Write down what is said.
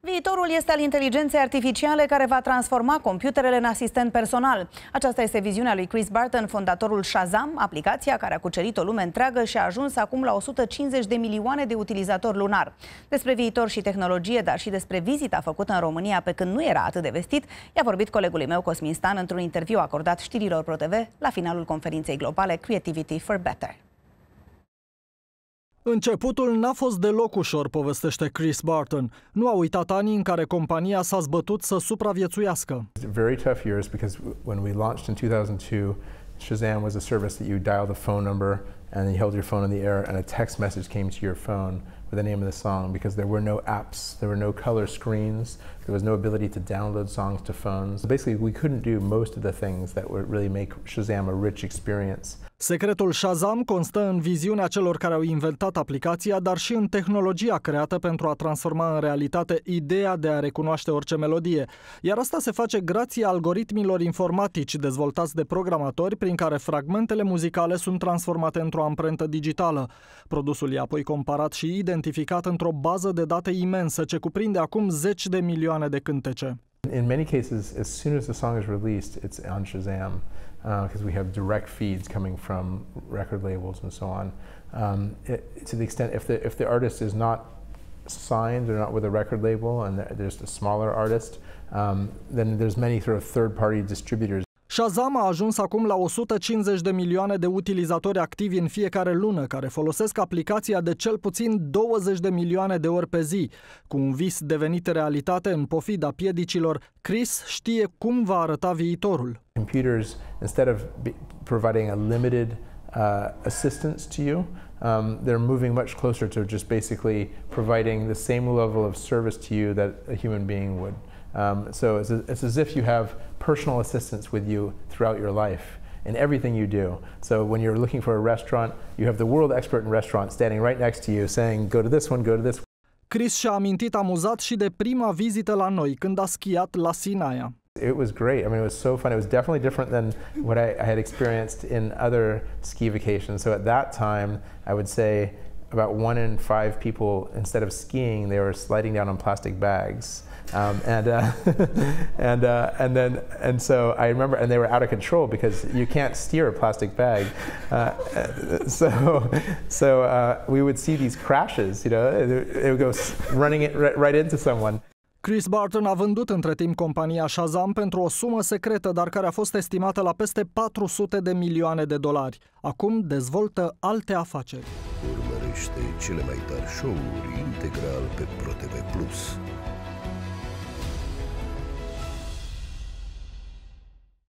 Viitorul este al inteligenței artificiale care va transforma computerele în asistent personal. Aceasta este viziunea lui Chris Barton, fondatorul Shazam, aplicația care a cucerit o lume întreagă și a ajuns acum la 150 de milioane de utilizatori lunar. Despre viitor și tehnologie, dar și despre vizita făcută în România pe când nu era atât de vestit, i-a vorbit colegului meu Cosmin Stan într-un interviu acordat știrilor ProTV la finalul conferinței globale Creativity for Better. Începutul n-a fost deloc ușor, povestește Chris Barton. Nu a uitat anii în care compania s-a zbătut să supraviețuiască. Very tough years because when we launched in 2002, Shazam was a service that you dial the phone number and you held your phone in the air and a text message came to your phone with the name of the song because there were no apps, there were no color screens, there was no ability to download songs to phones. Basically, we couldn't do most of the things that would really make Shazam a rich experience. Secretul Shazam constă în viziunea celor care au inventat aplicația, dar și în tehnologia creată pentru a transforma în realitate ideea de a recunoaște orice melodie. Iar asta se face grație algoritmilor informatici dezvoltați de programatori prin care fragmentele muzicale sunt transformate într-o pentru amprentă digitală. Produsul e apoi comparat și identificat într-o bază de date imensă ce cuprinde acum de milioane de cântece. In many cases, as soon as the song is released, it's on Shazam because uh, we have direct feeds coming from record labels and so on. Um, it, to the extent if the if the artist is not signed or not with a record label and there's a smaller artist, um, then there's many sort of third-party distributors Shazam a ajuns acum la 150 de milioane de utilizatori activi în fiecare lună, care folosesc aplicația de cel puțin 20 de milioane de ori pe zi. Cu un vis devenit realitate în pofida piedicilor, Chris știe cum va arăta viitorul. Computers, instead of providing a limited uh, assistance to you, um, they're moving much closer to just basically providing the same level of service to you that a human being would. Um, so it's, a, it's as if you have personal assistance with you throughout your life in everything you do. So when you're looking for a restaurant, you have the world expert in restaurants standing right next to you saying, go to this one, go to this one. Chris și-a amintit amuzat și de prima vizită la noi, când a schiat la Sinaia. It was great. I mean, it was so fun. It was definitely different than what I, I had experienced in other ski vacations. So at that time, I would say about one in five people, instead of skiing, they were sliding down on plastic bags. Um, and uh, and uh, and then and so I remember, and they were out of control because you can't steer a plastic bag. Uh, so so uh, we would see these crashes. You know, it, it would go running it right into someone. Chris Barton a vândut între timp compania Shazam pentru o sumă secretă, dar care a fost estimată la peste 400 de milioane de dolari. Acum dezvoltă alte afaceri. Urmărește cele mai tari show-uri integral pe ProTV+.